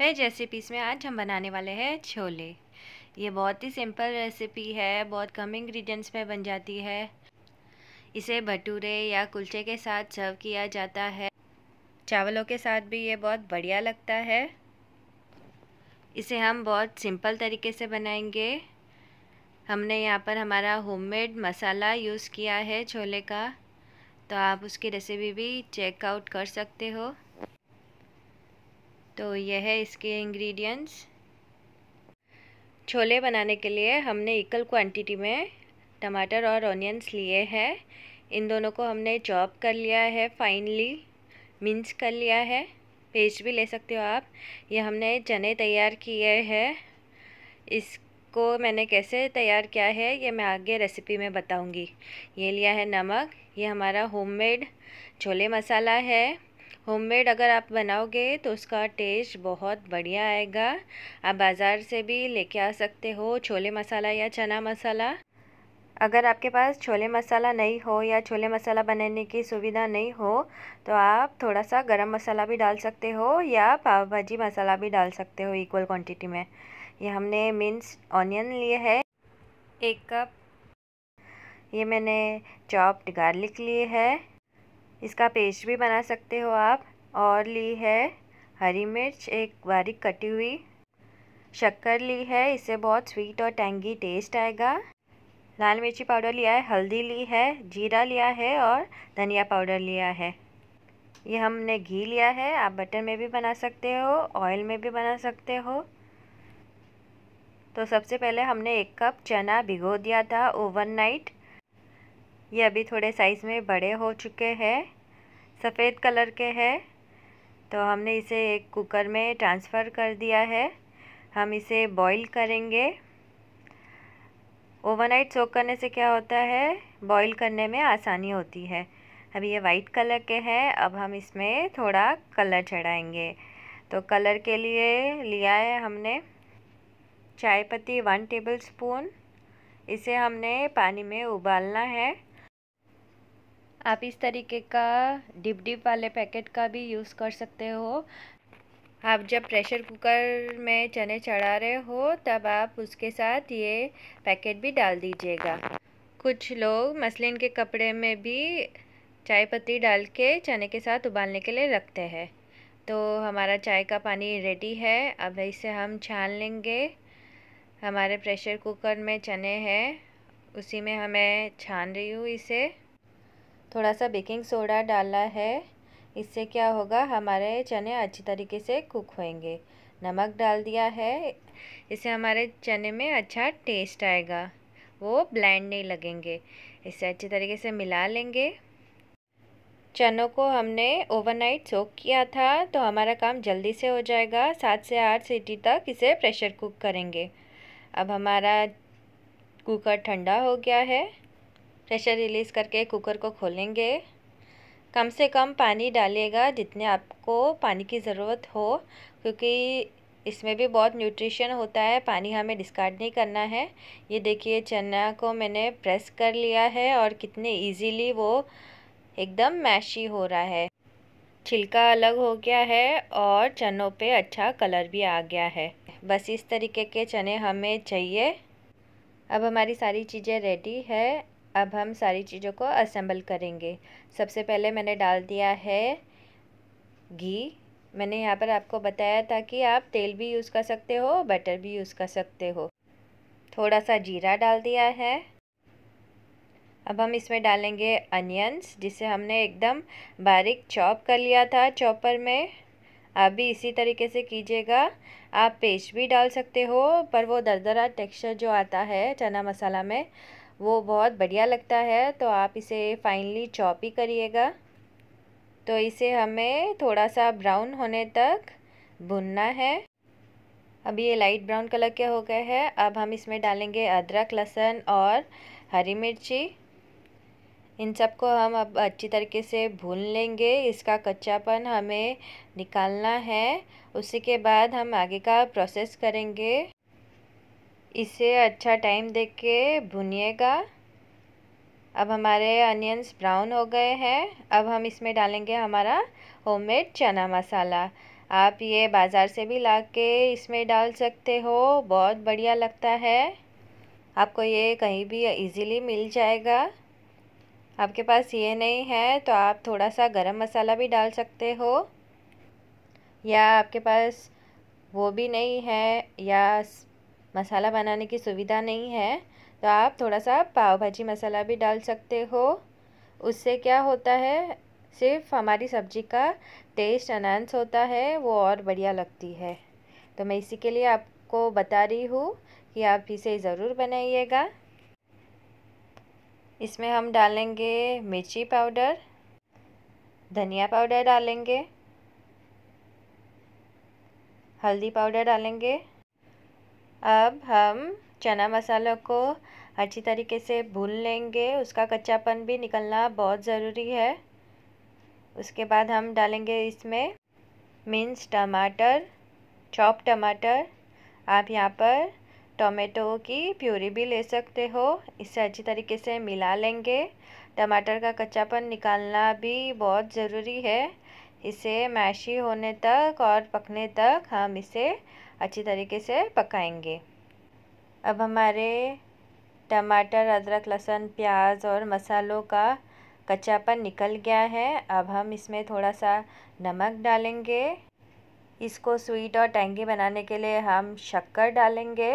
veg recipes में आज हम बनाने वाले हैं छोले ये बहुत ही सिंपल रेसिपी है बहुत कम इंग्रेडिएंट्स में बन जाती है इसे भटूरे या कुलचे के साथ सर्व किया जाता है चावलों के साथ भी ये बहुत बढ़िया लगता है इसे हम बहुत सिंपल तरीके से बनाएंगे हमने यहाँ पर हमारा होममेड मसाला यूज़ किया है छोले का तो आप उसकी रेसिपी भी चेकआउट कर सकते हो तो यह है इसके इंग्रेडिएंट्स छोले बनाने के लिए हमने इक्वल क्वांटिटी में टमाटर और ऑनियंस लिए हैं इन दोनों को हमने चॉप कर लिया है फाइनली मिंस कर लिया है पेस्ट भी ले सकते हो आप ये हमने चने तैयार किए हैं इसको मैंने कैसे तैयार किया है ये मैं आगे रेसिपी में बताऊंगी ये लिया है नमक ये हमारा होममेड छोले मसाला है होममेड अगर आप बनाओगे तो उसका टेस्ट बहुत बढ़िया आएगा आप बाज़ार से भी लेके आ सकते हो छोले मसाला या चना मसाला अगर आपके पास छोले मसाला नहीं हो या छोले मसाला बनाने की सुविधा नहीं हो तो आप थोड़ा सा गरम मसाला भी डाल सकते हो या पाव भाजी मसाला भी डाल सकते हो इक्वल क्वांटिटी में ये हमने मिन्स ऑनियन लिए है एक कप ये मैंने चॉप्ड गार्लिक लिए है इसका पेस्ट भी बना सकते हो आप और ली है हरी मिर्च एक बारीक कटी हुई शक्कर ली है इससे बहुत स्वीट और टैंगी टेस्ट आएगा लाल मिर्ची पाउडर लिया है हल्दी ली है जीरा लिया है और धनिया पाउडर लिया है ये हमने घी लिया है आप बटर में भी बना सकते हो ऑयल में भी बना सकते हो तो सबसे पहले हमने एक कप चना भिगो दिया था ओवरनाइट ये अभी थोड़े साइज़ में बड़े हो चुके हैं सफ़ेद कलर के हैं तो हमने इसे एक कुकर में ट्रांसफ़र कर दिया है हम इसे बॉईल करेंगे ओवरनाइट सोक करने से क्या होता है बॉईल करने में आसानी होती है अभी ये वाइट कलर के हैं अब हम इसमें थोड़ा कलर चढ़ाएंगे तो कलर के लिए लिया है हमने चाय पत्ती वन टेबल स्पून इसे हमने पानी में उबालना है आप इस तरीके का डिप डिप वाले पैकेट का भी यूज़ कर सकते हो आप जब प्रेशर कुकर में चने चढ़ा रहे हो तब आप उसके साथ ये पैकेट भी डाल दीजिएगा कुछ लोग मसलिन के कपड़े में भी चाय पत्ती डाल के चने के साथ उबालने के लिए रखते हैं तो हमारा चाय का पानी रेडी है अब इसे हम छान लेंगे हमारे प्रेशर कुकर में चने हैं उसी में हमें छान रही हूँ इसे थोड़ा सा बेकिंग सोडा डाला है इससे क्या होगा हमारे चने अच्छी तरीके से कुक होंगे नमक डाल दिया है इससे हमारे चने में अच्छा टेस्ट आएगा वो ब्लैंड नहीं लगेंगे इसे अच्छी तरीके से मिला लेंगे चनों को हमने ओवरनाइट सोक किया था तो हमारा काम जल्दी से हो जाएगा सात से आठ सीटी तक इसे प्रेशर कुक करेंगे अब हमारा कुकर ठंडा हो गया है प्रेशर रिलीज़ करके कुकर को खोलेंगे कम से कम पानी डालिएगा जितने आपको पानी की ज़रूरत हो क्योंकि इसमें भी बहुत न्यूट्रिशन होता है पानी हमें डिस्कार्ड नहीं करना है ये देखिए चना को मैंने प्रेस कर लिया है और कितने इजीली वो एकदम मैशी हो रहा है छिलका अलग हो गया है और चनों पे अच्छा कलर भी आ गया है बस इस तरीके के चने हमें चाहिए अब हमारी सारी चीज़ें रेडी है अब हम सारी चीज़ों को असेंबल करेंगे सबसे पहले मैंने डाल दिया है घी मैंने यहाँ पर आपको बताया था कि आप तेल भी यूज़ कर सकते हो बटर भी यूज़ कर सकते हो थोड़ा सा जीरा डाल दिया है अब हम इसमें डालेंगे अनियंस जिसे हमने एकदम बारीक चॉप कर लिया था चॉपर में आप भी इसी तरीके से कीजिएगा आप पेस्ट भी डाल सकते हो पर वो दरदरा टेक्सचर जो आता है चना मसाला में वो बहुत बढ़िया लगता है तो आप इसे फाइनली चॉप ही करिएगा तो इसे हमें थोड़ा सा ब्राउन होने तक भुनना है अब ये लाइट ब्राउन कलर के हो गए हैं अब हम इसमें डालेंगे अदरक लहसुन और हरी मिर्ची इन सबको हम अब अच्छी तरीके से भून लेंगे इसका कच्चापन हमें निकालना है उसी के बाद हम आगे का प्रोसेस करेंगे इसे अच्छा टाइम देख के भुनिएगा अब हमारे अनियंस ब्राउन हो गए हैं अब हम इसमें डालेंगे हमारा होममेड चना मसाला आप ये बाज़ार से भी ला के इसमें डाल सकते हो बहुत बढ़िया लगता है आपको ये कहीं भी इजीली मिल जाएगा आपके पास ये नहीं है तो आप थोड़ा सा गरम मसाला भी डाल सकते हो या आपके पास वो भी नहीं है या मसाला बनाने की सुविधा नहीं है तो आप थोड़ा सा पाव भाजी मसाला भी डाल सकते हो उससे क्या होता है सिर्फ हमारी सब्ज़ी का टेस्ट अनहस होता है वो और बढ़िया लगती है तो मैं इसी के लिए आपको बता रही हूँ कि आप इसे ज़रूर बनाइएगा इसमें हम डालेंगे मिर्ची पाउडर धनिया पाउडर डालेंगे हल्दी पाउडर डालेंगे अब हम चना मसाला को अच्छी तरीके से भून लेंगे उसका कच्चापन भी निकलना बहुत ज़रूरी है उसके बाद हम डालेंगे इसमें मिन्स टमाटर चॉप टमाटर आप यहाँ पर टोमेटो की प्यूरी भी ले सकते हो इसे अच्छी तरीके से मिला लेंगे टमाटर का कच्चापन निकालना भी बहुत ज़रूरी है इसे मैशी होने तक और पकने तक हम इसे अच्छी तरीके से पकाएंगे अब हमारे टमाटर अदरक लहसुन प्याज और मसालों का कच्चापन निकल गया है अब हम इसमें थोड़ा सा नमक डालेंगे इसको स्वीट और टैंगी बनाने के लिए हम शक्कर डालेंगे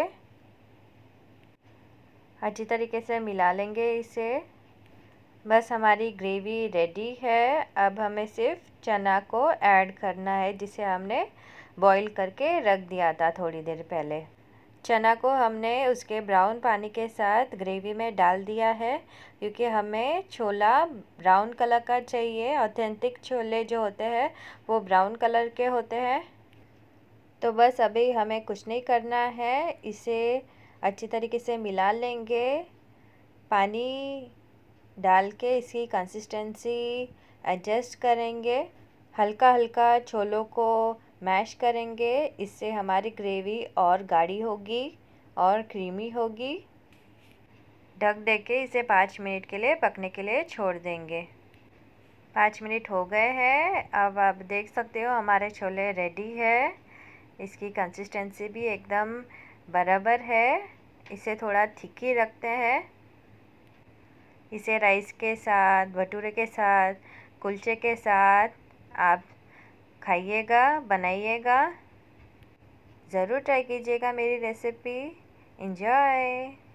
अच्छी तरीके से मिला लेंगे इसे बस हमारी ग्रेवी रेडी है अब हमें सिर्फ चना को ऐड करना है जिसे हमने बॉईल करके रख दिया था थोड़ी देर पहले चना को हमने उसके ब्राउन पानी के साथ ग्रेवी में डाल दिया है क्योंकि हमें छोला ब्राउन कलर का चाहिए ऑथेंटिक छोले जो होते हैं वो ब्राउन कलर के होते हैं तो बस अभी हमें कुछ नहीं करना है इसे अच्छी तरीके से मिला लेंगे पानी डाल के इसकी कंसिस्टेंसी एडजस्ट करेंगे हल्का हल्का छोलों को मैश करेंगे इससे हमारी ग्रेवी और गाढ़ी होगी और क्रीमी होगी ढक दे के इसे पाँच मिनट के लिए पकने के लिए छोड़ देंगे पाँच मिनट हो गए हैं अब आप देख सकते हो हमारे छोले रेडी है इसकी कंसिस्टेंसी भी एकदम बराबर है इसे थोड़ा थिक्की रखते हैं इसे राइस के साथ भटूरे के साथ कुलचे के साथ आप खाइएगा बनाइएगा ज़रूर ट्राई कीजिएगा मेरी रेसिपी इन्जॉय